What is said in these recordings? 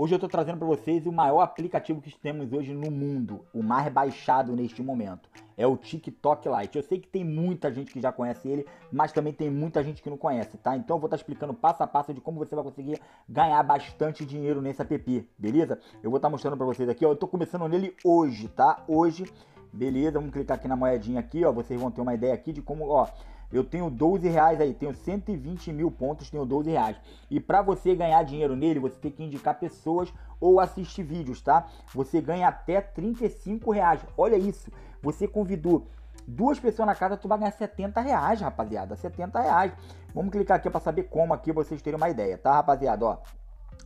Hoje eu estou trazendo para vocês o maior aplicativo que temos hoje no mundo, o mais baixado neste momento. É o TikTok Lite. Eu sei que tem muita gente que já conhece ele, mas também tem muita gente que não conhece, tá? Então eu vou estar tá explicando passo a passo de como você vai conseguir ganhar bastante dinheiro nesse app, beleza? Eu vou estar tá mostrando para vocês aqui, ó. Eu estou começando nele hoje, tá? Hoje Beleza, vamos clicar aqui na moedinha aqui, ó. Vocês vão ter uma ideia aqui de como, ó. Eu tenho 12 reais aí, tenho 120 mil pontos, tenho 12 reais. E para você ganhar dinheiro nele, você tem que indicar pessoas ou assistir vídeos, tá? Você ganha até 35 reais. Olha isso, você convidou duas pessoas na casa, tu vai ganhar 70 reais, rapaziada. 70 reais. Vamos clicar aqui para saber como aqui vocês terem uma ideia, tá, rapaziada? Ó,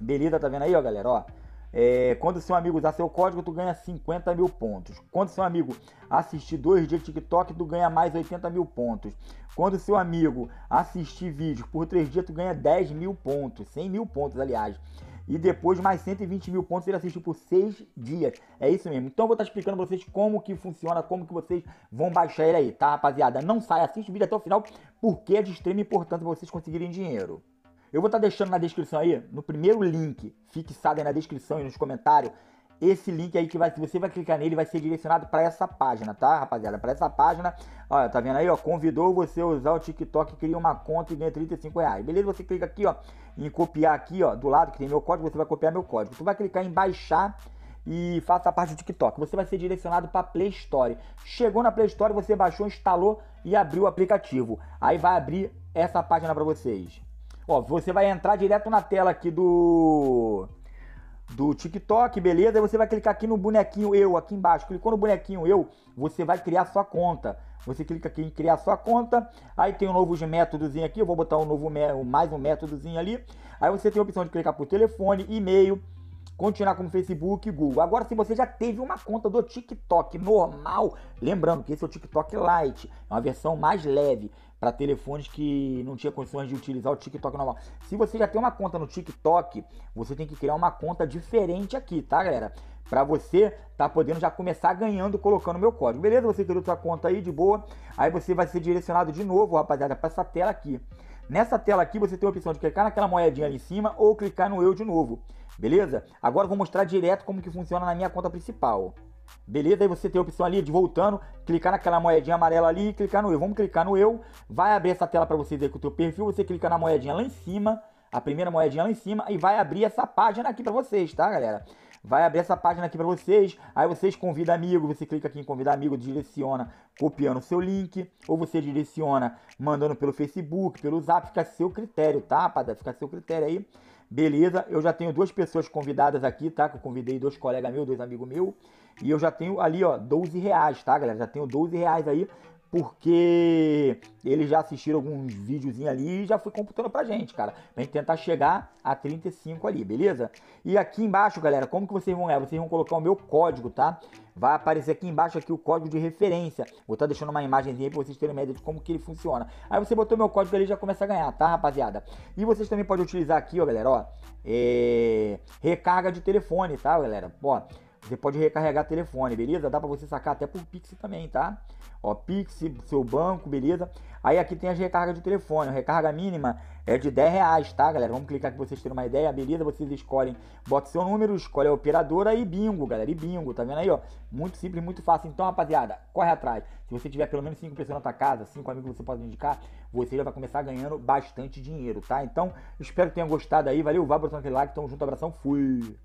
beleza, tá vendo aí, ó, galera? Ó, é, quando seu amigo usar seu código, tu ganha 50 mil pontos. Quando seu amigo assistir dois dias de TikTok, tu ganha mais 80 mil pontos. Quando seu amigo assistir vídeos por três dias, tu ganha 10 mil pontos. 100 mil pontos, aliás. E depois mais 120 mil pontos ele assistiu por seis dias. É isso mesmo. Então eu vou estar tá explicando pra vocês como que funciona, como que vocês vão baixar ele aí, tá, rapaziada? Não sai, assiste o vídeo até o final, porque é de extrema importância vocês conseguirem dinheiro. Eu vou estar tá deixando na descrição aí, no primeiro link, fixado aí na descrição e nos comentários, esse link aí que vai, se você vai clicar nele, vai ser direcionado para essa página, tá, rapaziada? Para essa página, olha, tá vendo aí, ó, convidou você a usar o TikTok, cria uma conta e ganha 35 reais. Beleza? Você clica aqui, ó, em copiar aqui, ó, do lado que tem meu código, você vai copiar meu código. Tu vai clicar em baixar e faça a parte do TikTok. Você vai ser direcionado para Play Store. Chegou na Play Store, você baixou, instalou e abriu o aplicativo. Aí vai abrir essa página para vocês. Ó, você vai entrar direto na tela aqui do do TikTok, beleza? Aí você vai clicar aqui no bonequinho eu, aqui embaixo. Clicou no bonequinho eu, você vai criar sua conta. Você clica aqui em criar sua conta, aí tem um novo métodozinho aqui, eu vou botar um novo mais um métodozinho ali. Aí você tem a opção de clicar por telefone, e-mail, continuar como Facebook e Google. Agora, se você já teve uma conta do TikTok normal, lembrando que esse é o TikTok Lite, é uma versão mais leve para telefones que não tinha condições de utilizar o TikTok normal. Se você já tem uma conta no TikTok, você tem que criar uma conta diferente aqui, tá, galera? Para você tá podendo já começar ganhando colocando meu código. Beleza? Você criou sua conta aí de boa. Aí você vai ser direcionado de novo, rapaziada, para essa tela aqui. Nessa tela aqui você tem a opção de clicar naquela moedinha ali em cima ou clicar no eu de novo. Beleza? Agora eu vou mostrar direto como que funciona na minha conta principal. Beleza? Aí você tem a opção ali de voltando, clicar naquela moedinha amarela ali e clicar no eu. Vamos clicar no eu, vai abrir essa tela para você ver com o teu perfil, você clica na moedinha lá em cima, a primeira moedinha lá em cima e vai abrir essa página aqui para vocês, tá, galera? Vai abrir essa página aqui para vocês, aí vocês convida amigo, você clica aqui em convidar amigo, direciona copiando o seu link, ou você direciona mandando pelo Facebook, pelo Zap, fica a seu critério, tá, rapaziada? Fica a seu critério aí. Beleza, eu já tenho duas pessoas convidadas aqui, tá? Que eu convidei dois colegas meus, dois amigos meus. E eu já tenho ali, ó, 12 reais, tá, galera? Já tenho 12 reais aí porque eles já assistiram alguns videozinhos ali e já foi computando pra gente, cara. Pra gente tentar chegar a 35 ali, beleza? E aqui embaixo, galera, como que vocês vão é? Vocês vão colocar o meu código, tá? Vai aparecer aqui embaixo aqui o código de referência. Vou estar tá deixando uma imagenzinha aí pra vocês terem uma ideia de como que ele funciona. Aí você botou meu código ali e já começa a ganhar, tá, rapaziada? E vocês também podem utilizar aqui, ó, galera, ó. É... Recarga de telefone, tá, galera? Ó você pode recarregar telefone, beleza? Dá para você sacar até por Pix também, tá? Ó, Pix, seu banco, beleza? Aí aqui tem as recargas de telefone. A recarga mínima é de 10 reais, tá, galera? Vamos clicar aqui pra vocês terem uma ideia, beleza? Vocês escolhem, bota seu número, escolhe a operadora e bingo, galera. E bingo, tá vendo aí, ó? Muito simples, muito fácil. Então, rapaziada, corre atrás. Se você tiver pelo menos 5 pessoas na tua casa, 5 amigos que você pode indicar, você já vai começar ganhando bastante dinheiro, tá? Então, espero que tenham gostado aí. Valeu, vá botando aquele like. Tamo junto, abração, fui!